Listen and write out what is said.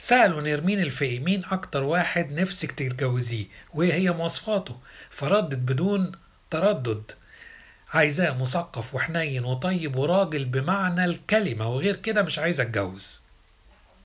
سألوا نرمين الفقي مين أكتر واحد نفسك تتجوزيه وإيه هي مواصفاته فردت بدون تردد عايزاه مثقف وحنين وطيب وراجل بمعنى الكلمة وغير كده مش عايزة اتجوز